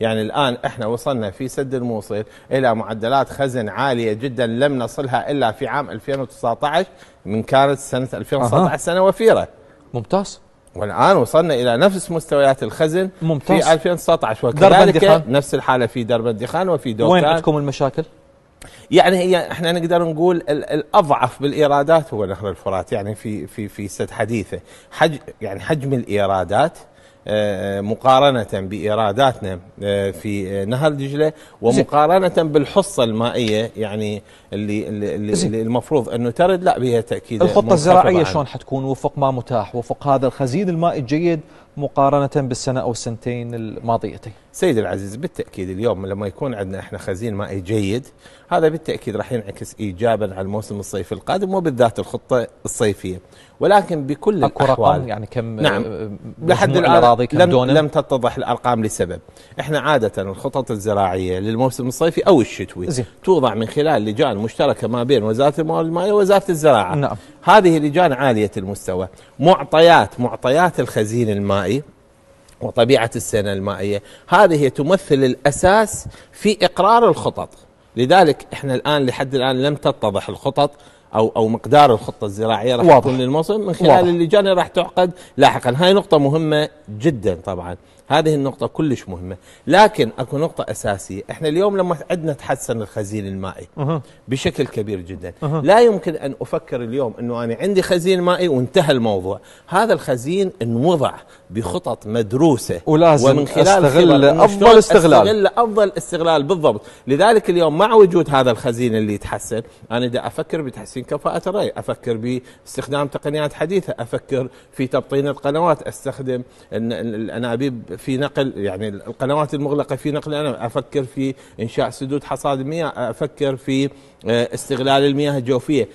يعني الآن إحنا وصلنا في سد الموصل إلى معدلات خزن عالية جدا لم نصلها إلا في عام 2019 من كانت سنة 2019 أه. سنة وفيرة ممتاز والان وصلنا الى نفس مستويات الخزن ممتاز في 2019 وكذلك نفس الحاله في درب الدخان وفي دوكان وين عندكم المشاكل؟ يعني هي احنا نقدر نقول الاضعف بالايرادات هو نهر الفرات يعني في في في سد حديثه حج يعني حجم الايرادات مقارنة بإيراداتنا آه، في آه، نهر دجلة ومقارنة بالحصة المائية يعني اللي, اللي, اللي المفروض أنه ترد لا بها تأكيد الخطة الزراعية شلون حتكون وفق ما متاح وفق هذا الخزين المائي الجيد مقارنة بالسنة أو السنتين الماضيتين سيد العزيز بالتأكيد اليوم لما يكون عندنا إحنا خزين مائي جيد هذا بالتأكيد راح ينعكس إيجابا على الموسم الصيفي القادم وبالذات الخطة الصيفية ولكن بكل أكو الأحوال رقم يعني كم نعم لحد آه، الآن الماضي لم, لم تتضح الأرقام لسبب إحنا عادة الخطط الزراعية للموسم الصيفي أو الشتوي زي. توضع من خلال لجان مشتركة ما بين وزارة الموارد المائيه ووزارة الزراعة نعم. هذه لجان عالية المستوى معطيات معطيات الخزين المائي وطبيعة السنة المائية هذه تمثل الأساس في إقرار الخطط لذلك احنا الآن لحد الآن لم تتضح الخطط او او مقدار الخطه الزراعيه راح تكون للموسم من خلال واضح. اللجان اللي راح تعقد لاحقا هاي نقطه مهمه جدا طبعا هذه النقطه كلش مهمه لكن اكو نقطه اساسيه احنا اليوم لما عندنا تحسن الخزين المائي أه. بشكل كبير جدا أه. لا يمكن ان افكر اليوم انه انا عندي خزين مائي وانتهى الموضوع هذا الخزين انوضع بخطط مدروسه ولازم ومن خلال استغل افضل استغلال استغل افضل استغلال بالضبط لذلك اليوم مع وجود هذا الخزين اللي يتحسن انا دا افكر بتحسين 50 كفاءة الرأي أفكر باستخدام تقنيات حديثة أفكر في تبطين القنوات أستخدم الأنابيب في نقل يعني القنوات المغلقة في نقل أنا أفكر في إنشاء سدود حصاد المياه أفكر في آه، استغلال المياه الجوفية